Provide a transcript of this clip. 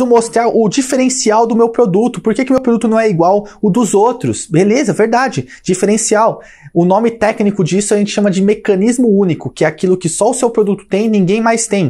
preciso mostrar o diferencial do meu produto. Por que, que meu produto não é igual o dos outros? Beleza, verdade. Diferencial. O nome técnico disso a gente chama de mecanismo único, que é aquilo que só o seu produto tem e ninguém mais tem.